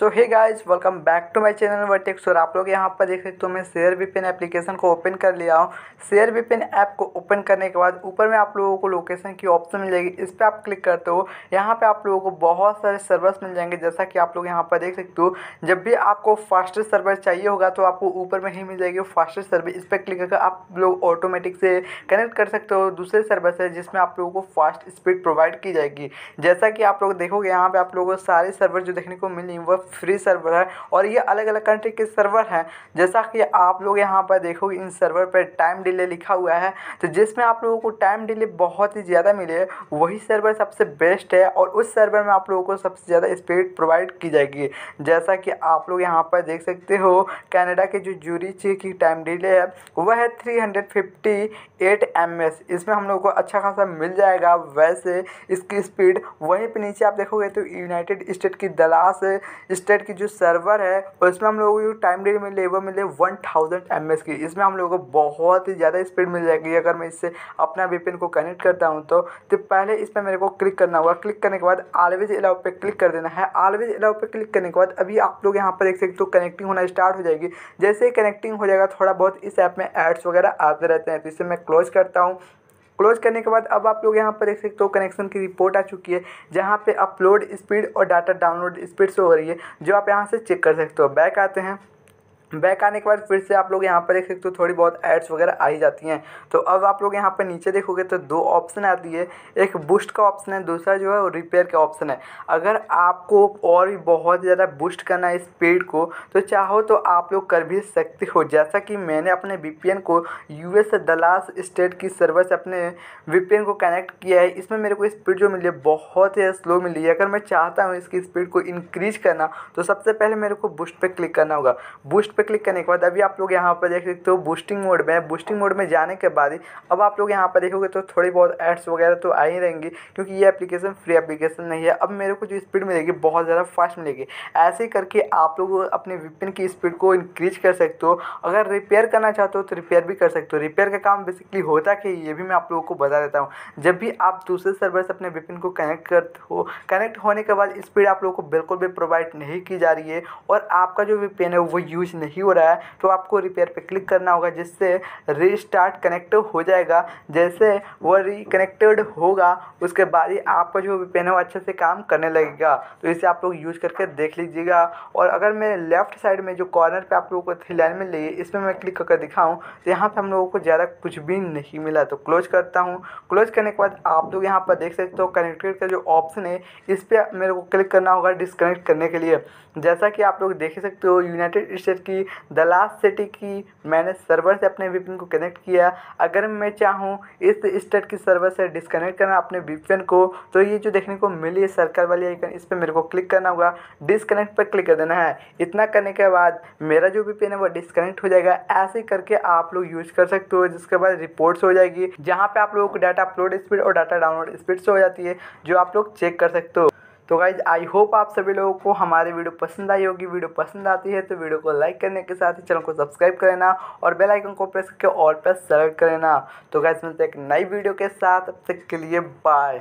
so hey guys welcome back to my channel vertex और आप लोग यहाँ पर देख सकते हो तो मैं शेयर विपिन एप्लीकेशन को ओपन कर लिया हूँ शेयर विपिन ऐप को ओपन करने के बाद ऊपर में आप लोगों को लोकेशन की ऑप्शन मिल जाएगी इस पर आप क्लिक करते हो यहाँ पे आप लोगों को बहुत सारे सर्वर्स मिल जाएंगे जैसा कि आप लोग यहाँ पर देख सकते हो जब भी आपको फास्टेस्ट सर्वर चाहिए होगा तो आपको ऊपर में ही मिल जाएगी फास्टेस्ट सर्विस इस पर क्लिक करके आप लोग ऑटोमेटिक से कनेक्ट कर सकते हो दूसरे सर्वर से जिसमें आप लोगों को फास्ट स्पीड प्रोवाइड की जाएगी जैसा कि आप लोग देखोगे यहाँ पर आप लोगों को सारे सर्वर जो देखने को मिली वो फ्री सर्वर है और ये अलग अलग कंट्री के सर्वर हैं जैसा कि आप लोग यहाँ पर देखोगे इन सर्वर पर टाइम डिले लिखा हुआ है तो जिसमें आप लोगों को टाइम डिले बहुत ही ज़्यादा मिले वही सर्वर सबसे बेस्ट है और उस सर्वर में आप लोगों को सबसे ज़्यादा स्पीड प्रोवाइड की जाएगी जैसा कि आप लोग यहाँ पर देख सकते हो कैनेडा के जो जूरीच की टाइम डिले है वह है three hundred fifty eight M S इसमें हम लोगों को अच्छा खासा मिल जाएगा वैसे इसकी स्पीड वहीं पर नीचे आप देखोगे तो यूनाइटेड स्टेट की दलास स्टेट की जो सर्वर है उसमें हम लोगों को टाइम डेट मिले वो मिले वन थाउजेंड एम एस की इसमें हम लोगों को बहुत ही ज़्यादा स्पीड मिल जाएगी अगर मैं इससे अपना वीपिन को कनेक्ट करता हूँ तो तो पहले इस पर मेरे को क्लिक करना होगा क्लिक करने के बाद ऑलवेज अलाउ पर क्लिक कर देना है ऑलवेज अलाउ पर क्लिक करने के बाद अभी आप लोग यहाँ पर देख सकते हो कनेक्टिंग तो होना स्टार्ट हो जाएगी जैसे ही कनेक्टिंग हो जाएगा थोड़ा बहुत इस ऐप में एड्स वगैरह आते रहते हैं तो इसे मैं क्लोज करता हूँ क्लोज करने के बाद अब आप लोग यहाँ पर देख सकते हो कनेक्शन की रिपोर्ट आ चुकी है जहाँ पर अपलोड स्पीड और डाटा डाउनलोड स्पीड से हो रही है जो आप यहाँ से चेक कर सकते हो बैक आते हैं बैक आने के बाद फिर से आप लोग यहाँ पर देख सकते हो तो थोड़ी बहुत एड्स वगैरह आ ही जाती हैं तो अब आप लोग यहाँ पर नीचे देखोगे तो दो ऑप्शन आती है एक बूस्ट का ऑप्शन है दूसरा जो है रिपेयर का ऑप्शन है अगर आपको और भी बहुत ज़्यादा बूस्ट करना है स्पीड को तो चाहो तो आप लोग कर भी सकते हो जैसा कि मैंने अपने वी को यू एस दलास स्टेट की सर्वर से अपने वी को कनेक्ट किया है इसमें मेरे को स्पीड जो मिली है बहुत ही स्लो मिली है अगर मैं चाहता हूँ इसकी स्पीड को इंक्रीज करना तो सबसे पहले मेरे को बूस्ट पर क्लिक करना होगा बूस्ट पर क्लिक करने के बाद अभी आप लोग यहाँ पर देख सकते हो बूस्टिंग मोड में बूस्टिंग मोड में जाने के बाद ही अब आप लोग यहाँ पर देखोगे तो थोड़ी बहुत एड्स वगैरह तो आ ही रहेंगी क्योंकि ये एप्लीकेशन फ्री एप्लीकेशन नहीं है अब मेरे को जो स्पीड मिलेगी बहुत ज़्यादा फास्ट मिलेगी ऐसे करके आप लोग अपने विपिन की स्पीड को इंक्रीज कर सकते हो अगर रिपेयर करना चाहते हो तो रिपेयर भी कर सकते हो रिपेयर का काम बेसिकली होता कि ये भी मैं आप लोगों को बता देता हूँ जब भी आप दूसरे सर्वर से अपने विपिन को कनेक्ट करते हो कनेक्ट होने के बाद स्पीड आप लोगों को बिल्कुल भी प्रोवाइड नहीं की जा रही है और आपका जो विपिन है वो यूज नहीं नहीं हो रहा है तो आपको रिपेयर पे क्लिक करना होगा जिससे रिस्टार्ट कनेक्ट हो जाएगा जैसे वह रिकनेक्टेड होगा उसके बाद ही आपका जो पेन है वो अच्छे से काम करने लगेगा तो इसे आप लोग यूज करके देख लीजिएगा और अगर मैं लेफ्ट साइड में जो कॉर्नर पे आप लोगों को थ्री लाइन मिल रही इसमें मैं क्लिक करके दिखाऊँ तो यहाँ पर हम लोगों को ज़्यादा कुछ भी नहीं मिला तो क्लोज करता हूँ क्लोज करने के बाद आप लोग यहाँ पर देख सकते हो कनेक्टेड का जो ऑप्शन है इस पर मेरे को क्लिक करना होगा डिसकनेक्ट करने के लिए जैसा कि आप लोग देख सकते हो यूनाइटेड स्टेट की कि द लास्ट सिटी की मैंने सर्वर से अपने वीपीएन को कनेक्ट किया अगर मैं चाहूँ इस स्टेट की सर्वर से डिसकनेक्ट करना अपने वीपीएन को तो ये जो देखने को मिली है सर्कल वाली आइकन इस पर मेरे को क्लिक करना होगा डिसकनेक्ट पर क्लिक कर देना है इतना करने के बाद मेरा जो वीपीएन है वो डिसकनेक्ट हो जाएगा ऐसे करके आप लोग यूज कर सकते हो जिसके बाद रिपोर्ट्स हो जाएगी जहाँ पर आप लोगों को डाटा अपलोड स्पीड और डाटा डाउनलोड स्पीड से हो जाती है जो आप लोग चेक कर सकते हो तो गाइज आई होप आप सभी लोगों को हमारी वीडियो पसंद आई होगी वीडियो पसंद आती है तो वीडियो को लाइक करने के साथ ही चैनल को सब्सक्राइब कर लेना और बेल आइकन को प्रेस करके और प्रेस सेलेक्ट कर लेना तो गाइज मिलते हैं एक नई वीडियो के साथ अब तक के लिए बाय